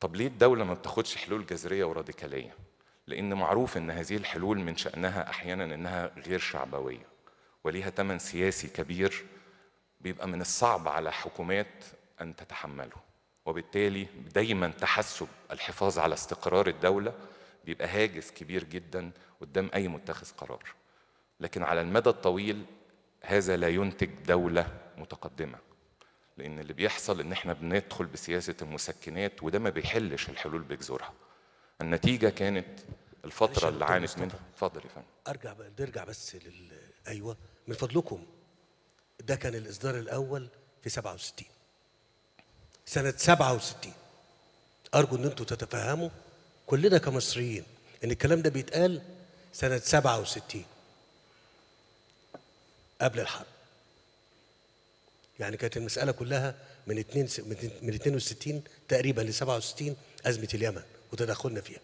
طب ليه الدولة ما بتاخدش حلول جذرية وراديكالية؟ لأن معروف إن هذه الحلول من شأنها أحيانا إنها غير شعبوية وليها ثمن سياسي كبير بيبقى من الصعب على حكومات أن تتحمله وبالتالي دايما تحسب الحفاظ على استقرار الدولة بيبقى هاجس كبير جدا قدام أي متخذ قرار لكن على المدى الطويل هذا لا ينتج دولة متقدمة لان اللي بيحصل ان احنا بندخل بسياسه المسكنات وده ما بيحلش الحلول بجذورها النتيجه كانت الفتره اللي عانت منها اتفضل يا فندم ارجع بقى نرجع بس لل ايوه من فضلكم ده كان الاصدار الاول في 67 سنه 67 ارجو ان انتم تتفهموا كلنا كمصريين ان الكلام ده بيتقال سنه 67 قبل الحرب يعني كانت المساله كلها من 2 من 62 تقريبا ل 67 ازمه اليمن وتدخلنا فيها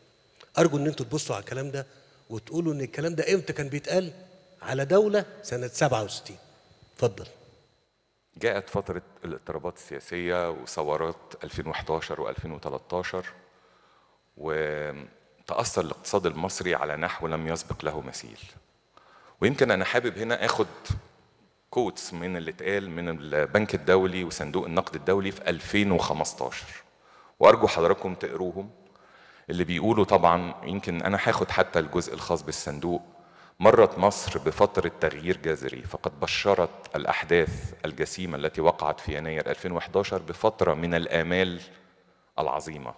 ارجو ان انتوا تبصوا على الكلام ده وتقولوا ان الكلام ده امتى كان بيتقال على دوله سنه 67 اتفضل جاءت فترة الاضطرابات السياسية وثورات 2011 و2013 وتأثر الاقتصاد المصري على نحو لم يسبق له مثيل ويمكن أنا حابب هنا أخد كوتس من اللي اتقال من البنك الدولي وصندوق النقد الدولي في 2015 وارجو حضراتكم تقروهم اللي بيقولوا طبعا يمكن انا هاخد حتى الجزء الخاص بالصندوق مرت مصر بفترة تغيير جذري فقد بشرت الأحداث الجسيمة التي وقعت في يناير 2011 بفترة من الآمال العظيمة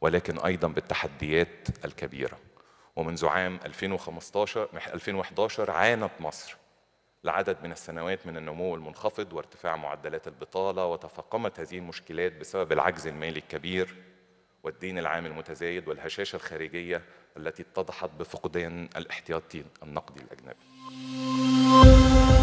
ولكن أيضا بالتحديات الكبيرة ومنذ عام 2015 2011 عانت مصر لعدد من السنوات من النمو المنخفض وارتفاع معدلات البطالة وتفاقمت هذه المشكلات بسبب العجز المالي الكبير والدين العام المتزايد والهشاشة الخارجية التي اتضحت بفقدان الاحتياطي النقدي الأجنبي.